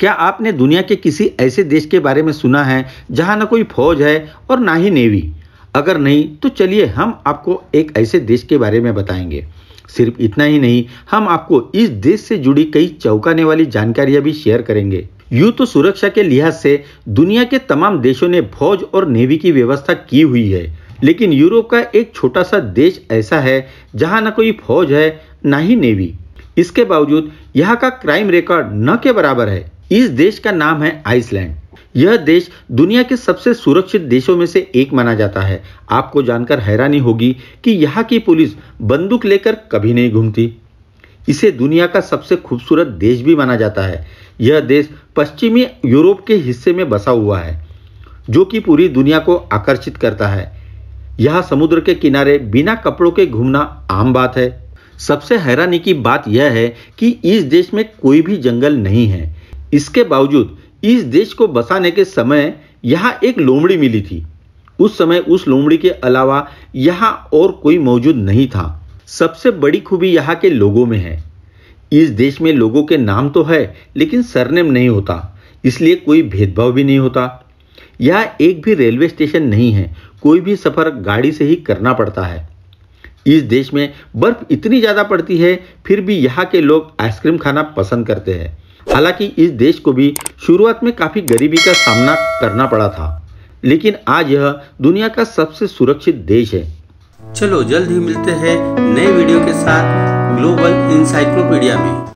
क्या आपने दुनिया के किसी ऐसे देश के बारे में सुना है जहाँ न कोई फौज है और ना ही नेवी अगर नहीं तो चलिए हम आपको एक ऐसे देश के बारे में बताएंगे सिर्फ इतना ही नहीं हम आपको इस देश से जुड़ी कई चौंकाने वाली जानकारियां भी शेयर करेंगे यूं तो सुरक्षा के लिहाज से दुनिया के तमाम देशों ने फौज और नेवी की व्यवस्था की हुई है लेकिन यूरोप का एक छोटा सा देश ऐसा है जहां न कोई फौज है ना ही नेवी इसके बावजूद यहाँ का क्राइम रिकॉर्ड न के बराबर है इस देश का नाम है आइसलैंड यह देश दुनिया के सबसे सुरक्षित देशों में से एक माना जाता है आपको जानकर हैरानी होगी कि यहाँ की पुलिस बंदूक लेकर कभी नहीं घूमती इसे दुनिया का सबसे खूबसूरत देश भी माना जाता है यह देश पश्चिमी यूरोप के हिस्से में बसा हुआ है जो कि पूरी दुनिया को आकर्षित करता है यहाँ समुद्र के किनारे बिना कपड़ों के घूमना आम बात है सबसे हैरानी की बात यह है कि इस देश में कोई भी जंगल नहीं है इसके बावजूद इस देश को बसाने के समय यहाँ एक लोमड़ी मिली थी उस समय उस लोमड़ी के अलावा यहाँ और कोई मौजूद नहीं था सबसे बड़ी खूबी यहाँ के लोगों में है इस देश में लोगों के नाम तो है लेकिन सरनेम नहीं होता इसलिए कोई भेदभाव भी नहीं होता यह एक भी रेलवे स्टेशन नहीं है कोई भी सफ़र गाड़ी से ही करना पड़ता है इस देश में बर्फ़ इतनी ज़्यादा पड़ती है फिर भी यहाँ के लोग आइसक्रीम खाना पसंद करते हैं हालांकि इस देश को भी शुरुआत में काफ़ी गरीबी का सामना करना पड़ा था लेकिन आज यह दुनिया का सबसे सुरक्षित देश है चलो जल्द ही मिलते हैं नए वीडियो के साथ ग्लोबल इंसाइक्लोपीडिया में